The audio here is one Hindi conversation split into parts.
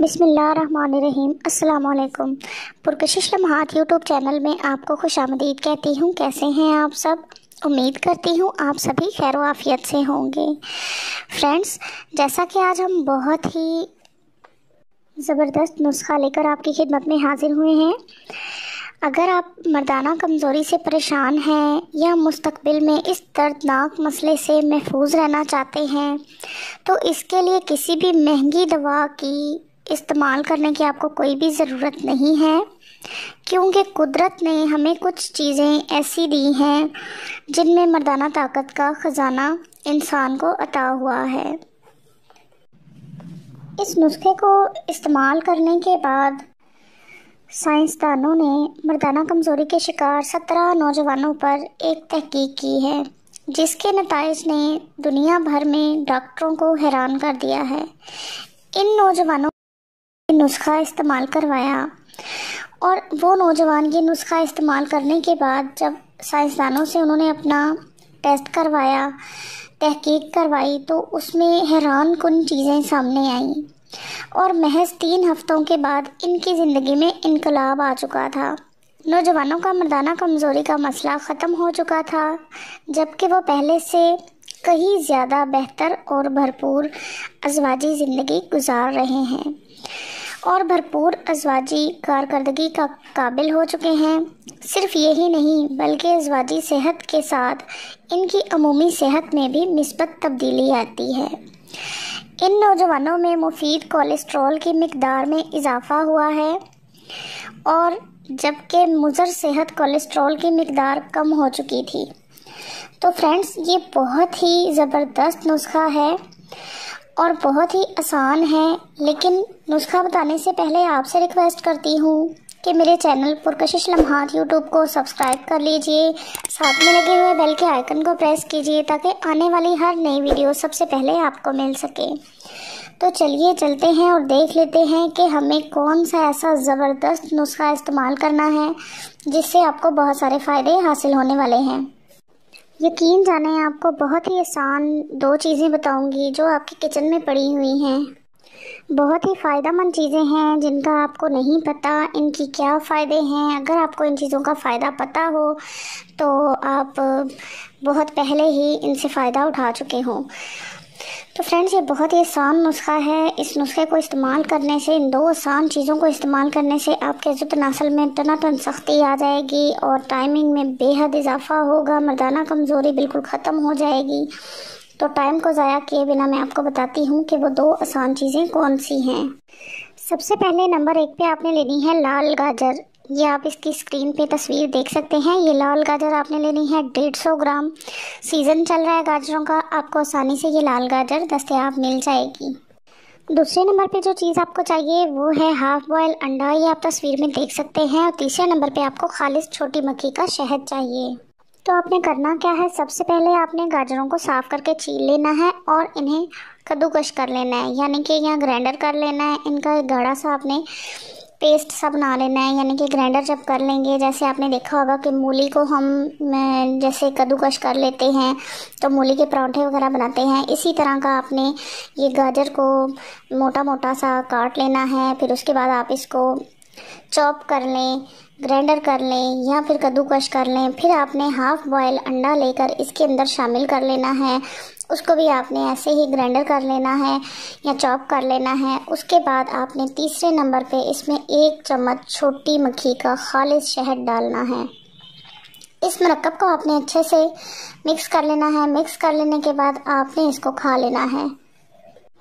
बसमीम अल्लाम पुरकशिश लम्हात यूट्यूब चैनल में आपको खुश आमदीद कहती हूँ कैसे हैं आप सब उम्मीद करती हूँ आप सभी खैर आफियत से होंगे फ्रेंड्स जैसा कि आज हम बहुत ही ज़बरदस्त नुस्खा लेकर आपकी खिदमत में हाजिर हुए हैं अगर आप मर्दाना कमज़ोरी से परेशान हैं या मुस्तबिल में इस दर्दनाक मसले से महफूज रहना चाहते हैं तो इसके लिए किसी भी महंगी दवा की इस्तेमाल करने की आपको कोई भी ज़रूरत नहीं है क्योंकि कुदरत ने हमें कुछ चीज़ें ऐसी दी हैं जिनमें मर्दाना ताकत का ख़जाना इंसान को अता हुआ है इस नुस्खे को इस्तेमाल करने के बाद साइंसदानों ने मर्दाना कमज़ोरी के शिकार सत्रह नौजवानों पर एक तहकीक की है जिसके नतज ने दुनिया भर में डॉक्टरों को हैरान कर दिया है इन नौजवानों नुस्खा इस्तेमाल करवाया और वो नौजवान ये नुस्खा इस्तेमाल करने के बाद जब साइंसदानों से उन्होंने अपना टेस्ट करवाया तहकीक करवाई तो उसमें हैरान कन चीज़ें सामने आईं और महज तीन हफ्तों के बाद इनकी ज़िंदगी में इनकलाब आ चुका था नौजवानों का मर्दाना कमज़ोरी का मसला ख़त्म हो चुका था जबकि वो पहले से कहीं ज़्यादा बेहतर और भरपूर अजवाजी ज़िंदगी गुजार रहे हैं और भरपूर अजवाजी कारकर्दगी का काबिल हो चुके हैं सिर्फ यही नहीं बल्कि अजवाजी सेहत के साथ इनकी अमूमी सेहत में भी मिसबत तब्दीली आती है इन नौजवानों में मुफीद कोलेस्ट्रॉल की मकदार में इजाफा हुआ है और जबकि मुजर सेहत कोलेस्ट्रॉल की मकदार कम हो चुकी थी तो फ्रेंड्स ये बहुत ही ज़बरदस्त नुस्खा है और बहुत ही आसान है लेकिन नुस्खा बताने से पहले आपसे रिक्वेस्ट करती हूँ कि मेरे चैनल पुरकशिश लम्हात यूट्यूब को सब्सक्राइब कर लीजिए साथ में लगे हुए बेल के आइकन को प्रेस कीजिए ताकि आने वाली हर नई वीडियो सबसे पहले आपको मिल सके तो चलिए चलते हैं और देख लेते हैं कि हमें कौन सा ऐसा ज़बरदस्त नुस्खा इस्तेमाल करना है जिससे आपको बहुत सारे फ़ायदे हासिल होने वाले हैं यकीन जाने आपको बहुत ही आसान दो चीज़ें बताऊंगी जो आपके किचन में पड़ी हुई हैं बहुत ही फ़ायदेमंद चीज़ें हैं जिनका आपको नहीं पता इनकी क्या फ़ायदे हैं अगर आपको इन चीज़ों का फ़ायदा पता हो तो आप बहुत पहले ही इनसे फ़ायदा उठा चुके हों तो फ्रेंड्स ये बहुत ही आसान नुस्खा है इस नुस्खे को इस्तेमाल करने से इन दो आसान चीज़ों को इस्तेमाल करने से आपके नसल में टनाटन सख्ती आ जाएगी और टाइमिंग में बेहद इजाफा होगा मर्दाना कमज़ोरी बिल्कुल ख़त्म हो जाएगी तो टाइम को ज़ाया किए बिना मैं आपको बताती हूँ कि वो दो आसान चीज़ें कौन सी हैं सबसे पहले नंबर एक पे आपने लेनी है लाल गाजर ये आप इसकी स्क्रीन पे तस्वीर देख सकते हैं ये लाल गाजर आपने लेनी है डेढ़ सौ ग्राम सीज़न चल रहा है गाजरों का आपको आसानी से ये लाल गाजर दस्तियाब मिल जाएगी दूसरे नंबर पे जो चीज़ आपको चाहिए वो है हाफ बॉयल अंडा ये आप तस्वीर में देख सकते हैं और तीसरे नंबर पे आपको खालिश छोटी मक्खी का शहद चाहिए तो आपने करना क्या है सबसे पहले आपने गाजरों को साफ़ करके छील लेना है और इन्हें कद्दूकश कर लेना है यानी कि यहाँ ग्राइंडर कर लेना है इनका गाढ़ा सा आपने पेस्ट सा बना लेना है यानी कि ग्राइंडर जब कर लेंगे जैसे आपने देखा होगा कि मूली को हम जैसे कद्दूकश कर लेते हैं तो मूली के परांठे वगैरह बनाते हैं इसी तरह का आपने ये गाजर को मोटा मोटा सा काट लेना है फिर उसके बाद आप इसको चॉप कर लें ग्राइंडर कर लें या फिर कद्दूकश कर लें फिर आपने हाफ बॉयल अंडा लेकर इसके अंदर शामिल कर लेना है उसको भी आपने ऐसे ही ग्राइंडर कर लेना है या चॉप कर लेना है उसके बाद आपने तीसरे नंबर पे इसमें एक चम्मच छोटी मक्खी का खालिश शहद डालना है इस मरकब को आपने अच्छे से मिक्स कर लेना है मिक्स कर लेने के बाद आपने इसको खा लेना है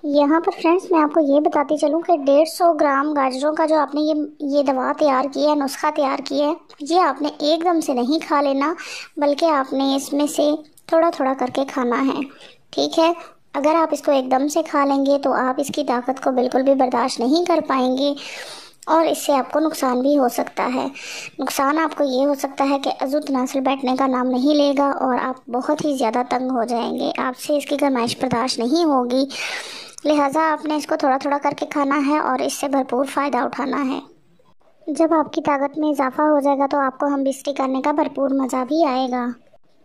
यहाँ पर फ्रेंड्स मैं आपको ये बताती चलूँ कि डेढ़ सौ ग्राम गाजरों का जो आपने ये ये दवा तैयार की है नुस्खा तैयार किया है ये आपने एकदम से नहीं खा लेना बल्कि आपने इसमें से थोड़ा थोड़ा करके खाना है ठीक है अगर आप इसको एकदम से खा लेंगे तो आप इसकी ताकत को बिल्कुल भी बर्दाश्त नहीं कर पाएंगे और इससे आपको नुकसान भी हो सकता है नुकसान आपको ये हो सकता है कि अजुत नासिल बैठने का नाम नहीं लेगा और आप बहुत ही ज़्यादा तंग हो जाएंगे आपसे इसकी गरमाइश बर्दाश्त नहीं होगी लिहाजा आपने इसको थोड़ा थोड़ा करके खाना है और इससे भरपूर फ़ायदा उठाना है जब आपकी ताकत में इजाफा हो जाएगा तो आपको हम बिस्टी करने का भरपूर मज़ा भी आएगा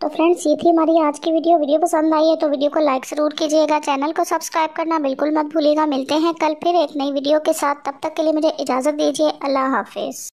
तो फ्रेंड्स ये थी हमारी आज की वीडियो वीडियो पसंद आई है तो वीडियो को लाइक ज़रूर कीजिएगा चैनल को सब्सक्राइब करना बिल्कुल मत भूलिएगा मिलते हैं कल फिर एक नई वीडियो के साथ तब तक के लिए मुझे इजाज़त दीजिए अल्लाह हाफिज़